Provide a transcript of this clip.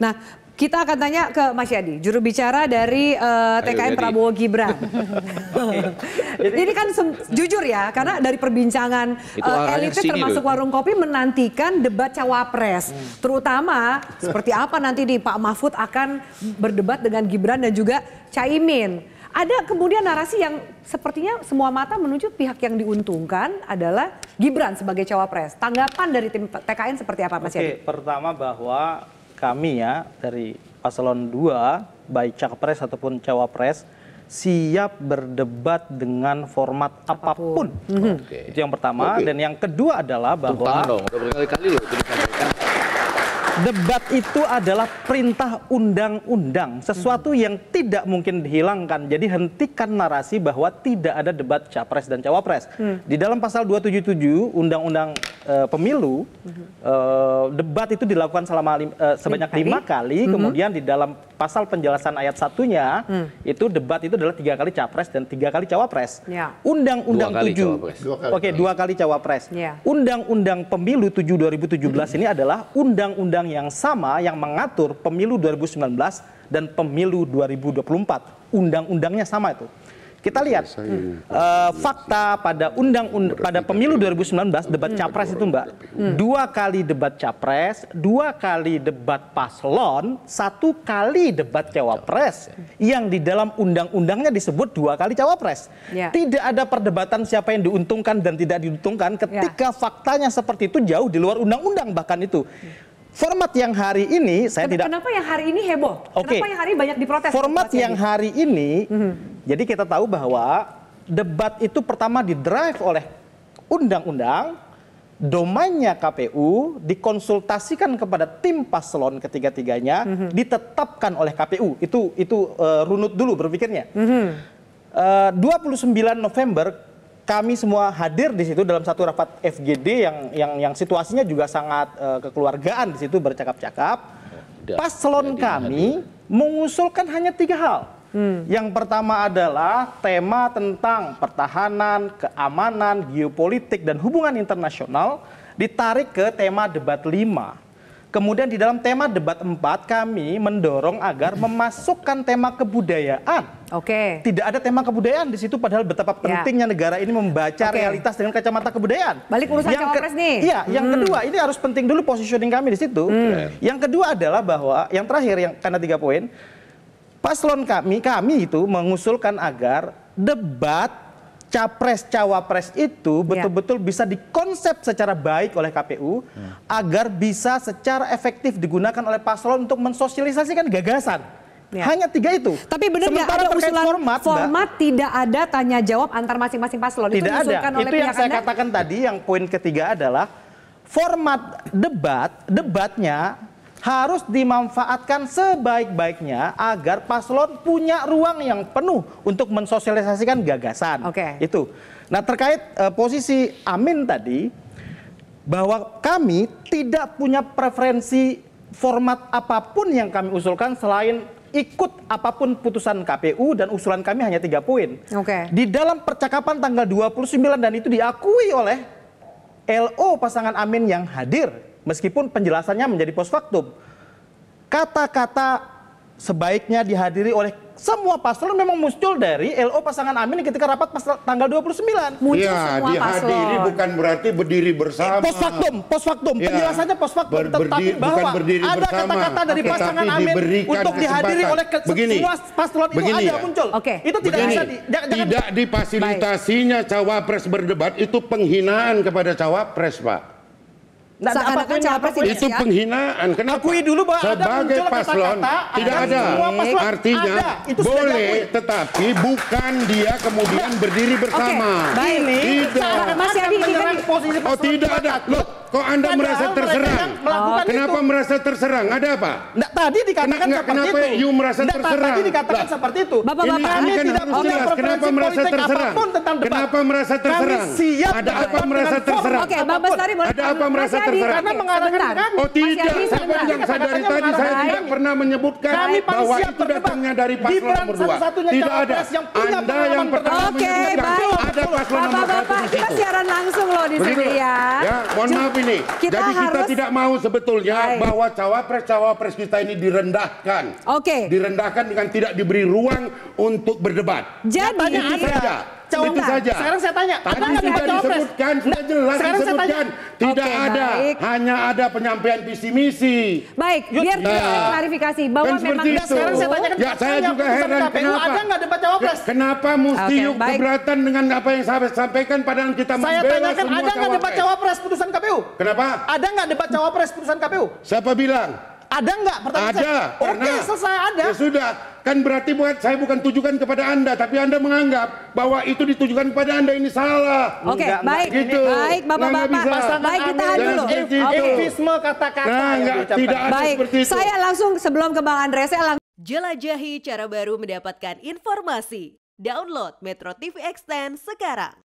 Nah, kita akan tanya ke Mas Yadi, juru bicara dari uh, eh, TKN Ayo, Prabowo Gibran. Ini kan jujur ya, karena dari perbincangan uh, elit termasuk warung kopi menantikan debat cawapres, hmm. terutama seperti apa nanti nih Pak Mahfud akan berdebat dengan Gibran dan juga Caimin. Ada kemudian narasi yang sepertinya semua mata menuju pihak yang diuntungkan adalah Gibran sebagai cawapres. Tanggapan dari tim TKN seperti apa Mas Yadi? Pertama bahwa kami ya dari paslon 2 baik capres ataupun cawapres siap berdebat dengan format apapun. apapun. Mm -hmm. Itu yang pertama okay. dan yang kedua adalah bahwa dong, kali loh Debat itu adalah perintah undang-undang, sesuatu hmm. yang tidak mungkin dihilangkan. Jadi hentikan narasi bahwa tidak ada debat capres dan cawapres. Hmm. Di dalam pasal 277 Undang-Undang e, Pemilu, hmm. Eh, debat itu dilakukan selama e, sebanyak lima kali, lima kali hmm. kemudian di dalam pasal penjelasan ayat satunya hmm. itu debat itu adalah tiga kali capres dan tiga kali cawapres. undang ya. Undang-undang tujuh, oke dua kali cawapres. undang ya. Undang-undang pemilu 7 2017 hmm. ini adalah undang-undang yang sama yang mengatur pemilu 2019 dan pemilu 2024. Undang-undangnya sama itu. Kita iya, lihat uh, fakta pada undang und pada pemilu 2019 debat hmm. capres itu Mbak, hmm. dua kali debat capres, dua kali debat paslon, satu kali debat cawapres yang di dalam undang-undangnya disebut dua kali cawapres. Ya. Tidak ada perdebatan siapa yang diuntungkan dan tidak diuntungkan ketika ya. faktanya seperti itu jauh di luar undang-undang bahkan itu. Format yang hari ini saya kenapa tidak Kenapa yang hari ini heboh? Okay. Kenapa yang hari banyak diprotes? Format yang hari ini mm -hmm jadi kita tahu bahwa debat itu pertama didrive oleh undang-undang, domainnya KPU dikonsultasikan kepada tim paslon ketiga-tiganya, mm -hmm. ditetapkan oleh KPU. Itu itu uh, runut dulu berpikirnya. Mm -hmm. uh, 29 November kami semua hadir di situ dalam satu rapat FGD yang yang yang situasinya juga sangat uh, kekeluargaan di situ bercakap-cakap. Ya, paslon kami mengusulkan hanya tiga hal. Hmm. Yang pertama adalah tema tentang pertahanan, keamanan, geopolitik dan hubungan internasional ditarik ke tema debat 5. Kemudian di dalam tema debat 4 kami mendorong agar memasukkan tema kebudayaan. Oke. Okay. Tidak ada tema kebudayaan di situ padahal betapa ya. pentingnya ya. negara ini membaca okay. realitas dengan kacamata kebudayaan. Balik urusan yang cawapres nih. Iya, hmm. yang kedua ini harus penting dulu positioning kami di situ. Hmm. Yang kedua adalah bahwa yang terakhir yang karena tiga poin Paslon kami, kami itu mengusulkan agar debat capres cawapres itu ya. betul-betul bisa dikonsep secara baik oleh KPU hmm. agar bisa secara efektif digunakan oleh paslon untuk mensosialisasikan gagasan. Ya. Hanya tiga itu. Tapi benar nggak ada usulan format, format tidak ada tanya jawab antar masing-masing paslon. Tidak itu ada. Oleh itu yang saya anda. katakan tadi yang poin ketiga adalah format debat debatnya harus dimanfaatkan sebaik-baiknya agar paslon punya ruang yang penuh untuk mensosialisasikan gagasan. Oke. Okay. Itu. Nah, terkait uh, posisi Amin tadi bahwa kami tidak punya preferensi format apapun yang kami usulkan selain ikut apapun putusan KPU dan usulan kami hanya tiga poin. Oke. Okay. Di dalam percakapan tanggal 29 dan itu diakui oleh LO pasangan Amin yang hadir Meskipun penjelasannya menjadi post factum. Kata-kata sebaiknya dihadiri oleh semua paslon memang muncul dari LO pasangan Amin ketika rapat pas tanggal 29. Muncul ya, semua dihadiri paslon. bukan berarti berdiri bersama. Eh, post factum, post factum. Ya, Penjelasannya post factum ber tetapi bahwa ada kata-kata dari okay. pasangan Amin untuk dihadiri oleh ke begini, semua paslon itu begini, ada muncul. Oke. Itu tidak begini, bisa di, jangan, tidak difasilitasinya cawapres berdebat itu penghinaan kepada cawapres, Pak seakan-akan cawapres itu Itu penghinaan. Kenapa? Akui dulu bahwa Sebagai ada paslon, kata -kata, tidak ada. paslon Artinya ada. Itu boleh, tetapi bukan dia kemudian berdiri bersama. Okay. Ini tidak. Mas Yadi, ini kan... posisi paslon. Oh tidak ada. Loh, Kok Anda Padahal merasa terserang? Kenapa itu? merasa terserang? Ada apa? Nggak, tadi dikatakan Nggak, seperti kenapa itu. kenapa you merasa Nggak, terserang? Tadi dikatakan lah. seperti itu. Bapak, bapak, ini, kami kan tidak punya jelas. Kenapa merasa terserang? Kenapa merasa terserang? ada apa merasa terserang? Oke, bapak Bang boleh. Ada apa merasa terserang? tadi karena mengarahkan kami. Oh tidak, saya yang sadari tadi saya tidak pernah menyebutkan kami bahwa itu datangnya dari paslon nomor 2. Tidak ada. Yang punya Anda yang pertama okay, menyebutkan baik. Ada paslon nomor 1 Kita siaran langsung loh di sini ya. Ya, mohon maaf ini. Jadi kita tidak mau sebetulnya bahwa cawapres-cawapres kita ini direndahkan. Oke. Direndahkan dengan tidak diberi ruang untuk berdebat. Jadi, itu saja kacau itu saja. Sekarang saya tanya, tadi apa sudah disebutkan, sudah nah, jelas Sekarang disebutkan. Tidak okay, ada, baik. hanya ada penyampaian visi misi. Baik, ya, biar kita nah, klarifikasi bahwa kan memang itu. sekarang saya tanyakan ya, saya juga heran KPU kenapa ada nggak debat cawapres? Ya, kenapa mesti okay, keberatan dengan apa yang saya sampaikan padahal kita membela Saya tanyakan ada nggak debat cawapres putusan KPU? Kenapa? Ada nggak debat cawapres putusan KPU? Siapa bilang? Ada nggak pertanyaan Ada. Saya? Oke, selesai ada. Ya sudah, kan berarti buat saya bukan tujukan kepada Anda, tapi Anda menganggap bahwa itu ditujukan kepada Anda ini salah. Oke, okay, baik. Gitu. Baik, Bapak-bapak. Bapak. Baik, kita dulu. Evisme kata-kata. Nah, tidak ada baik. seperti itu. Saya langsung sebelum ke Bang Andre, saya langsung jelajahi cara baru mendapatkan informasi. Download Metro TV Extend sekarang.